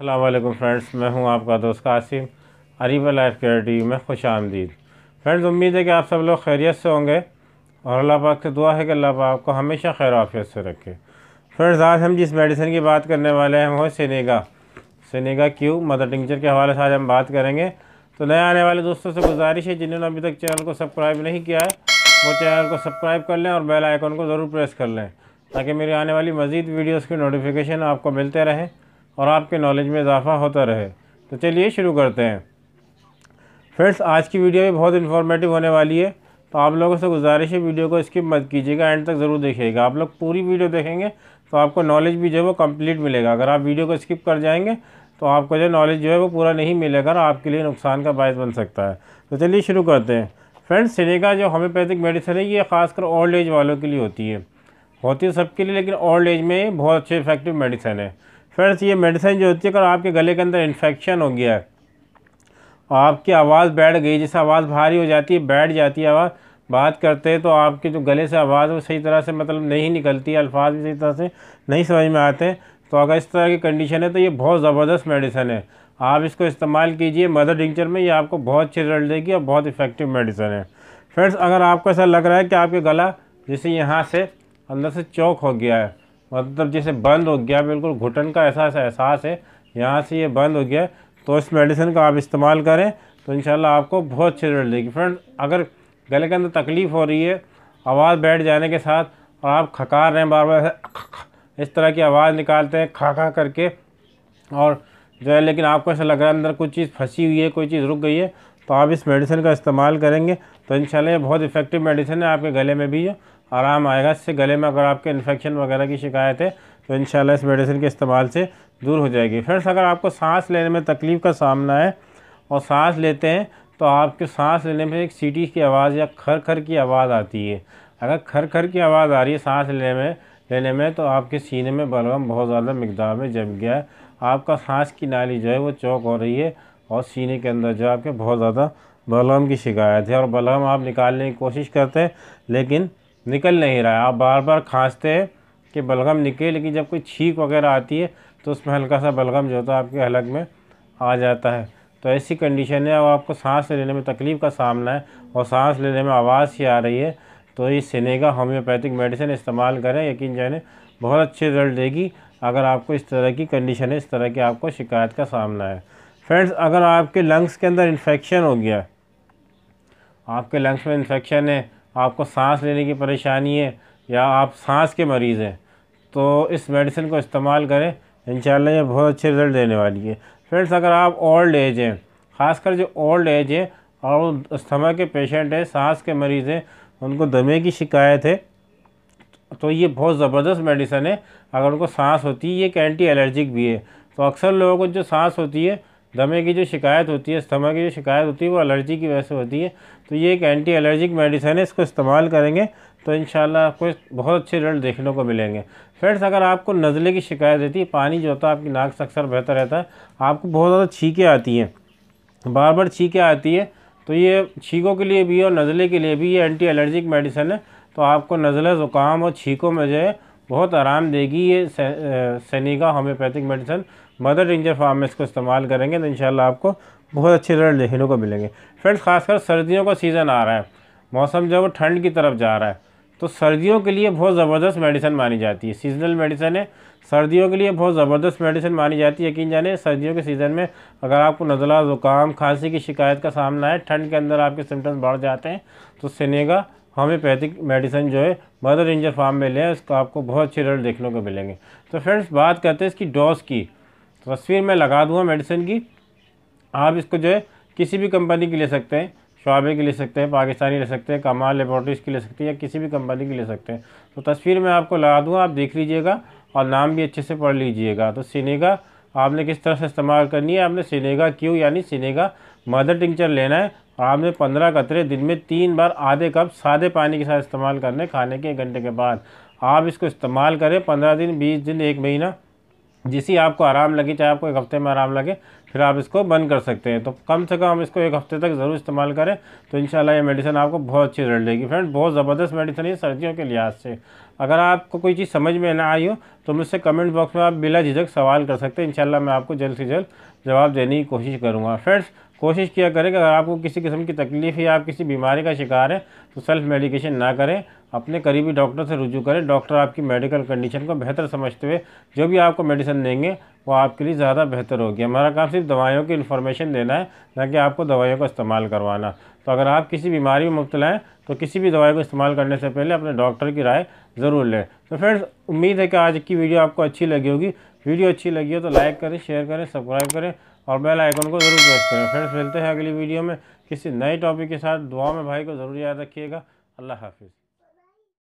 अल्लाम फ्रेंड्स मैं हूं आपका दोस्त कासिम अरीबा लाइफ केयर टी में खुश आमदीद फ्रेंड्स उम्मीद है कि आप सब लोग खैरियत से होंगे और अल्लाह पाक से दुआ है कि अल्लाह पाक को हमेशा खैर आफियत से रखे फ्रेंड्स आज हम जिस मेडिसिन की बात करने वाले हैं वो है सनेगा क्यू मदर टिंचर के हवाले से आज हम बात करेंगे तो नए आने वाले दोस्तों से गुजारिश है जिन्होंने अभी तक चैनल को सब्सक्राइब नहीं किया है वो चैनल को सब्सक्राइब कर लें और बेल आइकन को ज़रूर प्रेस कर लें ताकि मेरी आने वाली मज़ीद वीडियोज़ की नोटिफिकेशन आपको मिलते रहें और आपके नॉलेज में इजाफा होता रहे तो चलिए शुरू करते हैं फ्रेंड्स आज की वीडियो भी बहुत इन्फॉर्मेटिव होने वाली है तो आप लोगों से गुजारिश है वीडियो को स्किप मत कीजिएगा एंड तक ज़रूर देखिएगा आप लोग पूरी वीडियो देखेंगे तो आपको नॉलेज भी जो है वो कम्प्लीट मिलेगा अगर आप वीडियो को स्किप कर जाएंगे तो आपको जो नॉलेज जो है वो पूरा नहीं मिलेगा और आपके लिए नुकसान का बायस बन सकता है तो चलिए शुरू करते हैं फ्रेंड्स सिनेगा जो होम्योपैथिक मेडिसिन है ये खासकर ओल्ड एज वालों के लिए होती है होती है सबके लिए लेकिन ओल्ड एज में बहुत अच्छे इफेक्टिव मेडिसिन है फ्रेंड्स ये मेडिसिन जो होती है अगर आपके गले के अंदर इन्फेक्शन हो गया है और आपकी आवाज़ बैठ गई जैसे आवाज़ भारी हो जाती है बैठ जाती है आवाज़ बात करते हैं तो आपके जो गले से आवाज़ वो सही तरह से मतलब नहीं निकलती अल्फाज भी सही तरह से नहीं समझ में आते तो अगर इस तरह की कंडीशन है तो ये बहुत ज़बरदस्त मेडिसन है आप इसको इस्तेमाल कीजिए मदर डिंचर में ये आपको बहुत अच्छे रिजल्ट देगी और बहुत इफ़ेक्टिव मेडिसन है फ्रेंड्स अगर आपको ऐसा लग रहा है कि आपके गला जैसे यहाँ से अंदर से चौक हो गया है मतलब जैसे बंद हो गया बिल्कुल घुटन का ऐसा ऐसा एहसास है यहाँ से ये बंद हो गया तो इस मेडिसिन का आप इस्तेमाल करें तो इन आपको बहुत अच्छी रिजल्ट देगी फ्रेंड अगर गले के अंदर तकलीफ़ हो रही है आवाज़ बैठ जाने के साथ और आप खका रहे हैं बार बार इस तरह की आवाज़ निकालते हैं खा खा करके और जो है लेकिन आपको ऐसा लग रहा है अंदर कोई चीज़ फंसी हुई है कोई चीज़ रुक गई है तो आप इस मेडिसिन का इस्तेमाल करेंगे तो इन बहुत इफ़ेक्टिव मेडिसिन है आपके गले में भी है आराम आएगा इससे गले में अगर आपके इन्फेक्शन वगैरह की शिकायत है तो इन इस मेडिसिन के इस्तेमाल से दूर हो जाएगी फ्रेंड्स अगर आपको सांस लेने में तकलीफ़ का सामना है और सांस लेते हैं तो आपके सांस लेने में एक सीटी की आवाज़ या खर खर की आवाज़ आती है अगर खर खर की आवाज़ आ रही है सांस लेने में लेने में तो आपके सीने में बलगम बहुत ज़्यादा मकदार में जम गया है आपका सांस की नाली जो है वो चौक हो रही है और सीने के अंदर जो है आपके बहुत ज़्यादा बलगम की शिकायत है और बलगम आप निकालने की कोशिश करते हैं लेकिन निकल नहीं रहा है आप बार बार खांसते हैं कि बलगम निकले लेकिन जब कोई छींक वगैरह आती है तो उसमें हल्का सा बलगम जो होता है आपके हलक में आ जाता है तो ऐसी कंडीशन है अब आपको सांस लेने में तकलीफ़ का सामना है और सांस लेने में आवाज़ ही आ रही है तो ये सिनेगा होम्योपैथिक मेडिसिन इस्तेमाल करें यकीन जाने बहुत अच्छे रिजल्ट देगी अगर आपको इस तरह की कंडीशन है इस तरह की आपको शिकायत का सामना है फ्रेंड्स अगर आपके लंग्स के अंदर इन्फेक्शन हो गया आपके लंग्स में इन्फेक्शन है आपको सांस लेने की परेशानी है या आप सांस के मरीज़ हैं तो इस मेडिसिन को इस्तेमाल करें इन ये बहुत अच्छे रिज़ल्ट देने वाली है फ्रेंड्स अगर आप ओल्ड एज हैं ख़ासकर जो ओल्ड एज है और अस्थमा के पेशेंट हैं सांस के मरीज़ हैं उनको दमे की शिकायत है तो ये बहुत ज़बरदस्त मेडिसन है अगर उनको सांस होती है ये एक एंटी एलर्जिक भी है तो अक्सर लोगों को जो सांस होती है दमे की जो शिकायत होती है अस्थमा की जो शिकायत होती है वो एलर्जी की वजह से होती है तो ये एक एंटी एलर्जिक मेडिसिन है इसको इस्तेमाल करेंगे तो इन आपको बहुत अच्छे रिजल्ट देखने को मिलेंगे फ्रेंड्स अगर आपको नज़ले की शिकायत रहती है पानी जो होता है आपकी नाक से अक्सर बेहतर रहता है आपको बहुत ज़्यादा छीकें आती हैं बार बार छीकें आती है तो ये छीकों के लिए भी और नज़ले के लिए भी ये एंटी एलर्जिक मेडिसिन है तो आपको नज़ला ज़ुकाम और छीकों में जो है बहुत आराम देगी ये senega homeopathic medicine mother tincture form में इसको इस्तेमाल करेंगे तो इन आपको बहुत अच्छे रिजल्ट देखने को मिलेंगे फ्रेंड्स खासकर सर्दियों का सीज़न आ रहा है मौसम जब वो ठंड की तरफ जा रहा है तो सर्दियों के लिए बहुत ज़बरदस्त मेडिसन मानी जाती है सीजनल मेडिसन है सर्दियों के लिए बहुत ज़बरदस्त मेडिसिन मानी जाती है यकीन जाने सर्दियों के सीज़न में अगर आपको नज़ला ज़ुकाम खांसी की शिकायत का सामना है ठंड के अंदर आपके सिम्टम्स बढ़ जाते हैं तो सिनेगा होम्योपैथिक मेडिसिन जो है मदर रेंजर फार्म में लें उसका आपको बहुत अच्छे रिजल्ट देखने को मिलेंगे तो फ्रेंड्स बात करते हैं इसकी डोज की तो तस्वीर मैं लगा दूँगा मेडिसिन की आप इसको जो है किसी भी कंपनी की ले सकते हैं शुआबे की ले सकते हैं पाकिस्तानी ले सकते हैं कमाल लेबॉर्ट्रीज़ की ले सकते हैं या किसी भी कंपनी की ले सकते हैं तो तस्वीर मैं आपको लगा दूँगा आप देख लीजिएगा और नाम भी अच्छे से पढ़ लीजिएगा तो सिनेगा आपने किस तरह से इस्तेमाल करनी है आपने सिनेगा क्यू यानी सिनेगा मदर टिंचर लेना है आपने पंद्रह कतरे दिन में तीन बार आधे कप सादे पानी के साथ इस्तेमाल करने खाने के एक घंटे के बाद आप इसको इस्तेमाल करें पंद्रह दिन बीस दिन एक महीना जिसी आपको आराम लगे चाहे आपको एक हफ्ते में आराम लगे फिर आप इसको बंद कर सकते हैं तो कम से कम इसको एक हफ्ते तक ज़रूर इस्तेमाल करें तो इन ये मेडिसिन आपको बहुत अच्छी रिजल्ट देगी फ्रेंड बहुत ज़बरदस्त मेडिसिन है सर्दियों के लिहाज से अगर आपको कोई चीज़ समझ में ना आई हो तो मुझसे कमेंट बॉक्स में आप बिला झिझक सवाल कर सकते हैं इन मैं आपको जल्द से जल्द जवाब देने की कोशिश करूँगा फ्रेंड्स कोशिश किया करें कि अगर आपको किसी किस्म की तकलीफ़ या आप किसी बीमारी का शिकार हैं तो सेल्फ मेडिकेशन ना करें अपने करीबी डॉक्टर से रुजू करें डॉक्टर आपकी मेडिकल कंडीशन को बेहतर समझते हुए जो भी आपको मेडिसिन देंगे वो आपके लिए ज़्यादा बेहतर होगी हमारा काम सिर्फ दवाइयों की इन्फॉर्मेशन देना है ना कि आपको दवाइयों का इस्तेमाल करवाना तो अगर आप किसी बीमारी में मुब्तला हैं तो किसी भी दवाई को इस्तेमाल करने से पहले अपने डॉक्टर की राय ज़रूर लें तो फ्रेंड्स उम्मीद है कि आज की वीडियो आपको अच्छी लगी होगी वीडियो अच्छी लगी हो तो लाइक करें शेयर करें सब्सक्राइब करें और बेल आइकन को ज़रूर प्रेस करें फ्रेंड्स मिलते हैं अगली वीडियो में किसी नए टॉपिक के साथ दुआ में भाई को ज़रूर याद रखिएगा अल्लाह हाफिज़